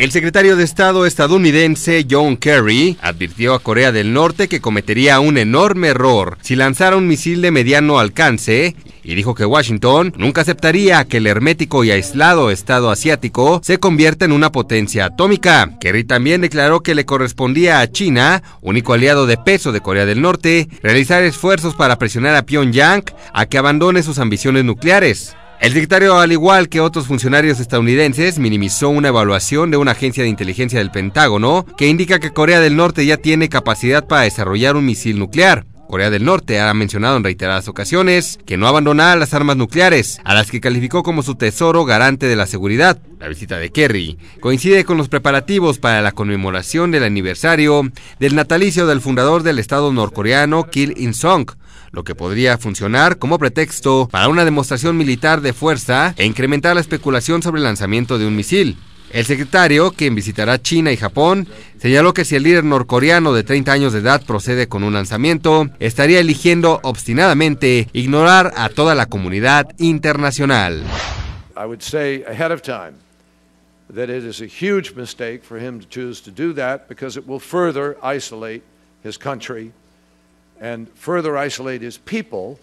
El secretario de Estado estadounidense John Kerry advirtió a Corea del Norte que cometería un enorme error si lanzara un misil de mediano alcance y dijo que Washington nunca aceptaría que el hermético y aislado Estado asiático se convierta en una potencia atómica. Kerry también declaró que le correspondía a China, único aliado de peso de Corea del Norte, realizar esfuerzos para presionar a Pyongyang a que abandone sus ambiciones nucleares. El secretario, al igual que otros funcionarios estadounidenses, minimizó una evaluación de una agencia de inteligencia del Pentágono que indica que Corea del Norte ya tiene capacidad para desarrollar un misil nuclear. Corea del Norte ha mencionado en reiteradas ocasiones que no abandonará las armas nucleares, a las que calificó como su tesoro garante de la seguridad. La visita de Kerry coincide con los preparativos para la conmemoración del aniversario del natalicio del fundador del Estado norcoreano Kim Il-sung, lo que podría funcionar como pretexto para una demostración militar de fuerza e incrementar la especulación sobre el lanzamiento de un misil. El secretario, quien visitará China y Japón, señaló que si el líder norcoreano de 30 años de edad procede con un lanzamiento, estaría eligiendo obstinadamente ignorar a toda la comunidad internacional. I would say ahead of time that it is a huge mistake for him to choose to do that because it will further isolate his country and further isolate his people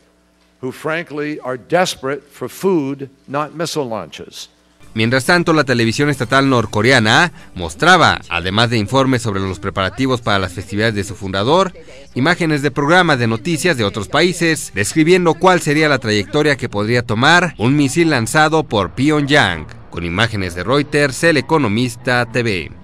who frankly are desperate for food, not missile launches. Mientras tanto, la televisión estatal norcoreana mostraba, además de informes sobre los preparativos para las festividades de su fundador, imágenes de programas de noticias de otros países, describiendo cuál sería la trayectoria que podría tomar un misil lanzado por Pyongyang. Con imágenes de Reuters, El Economista TV.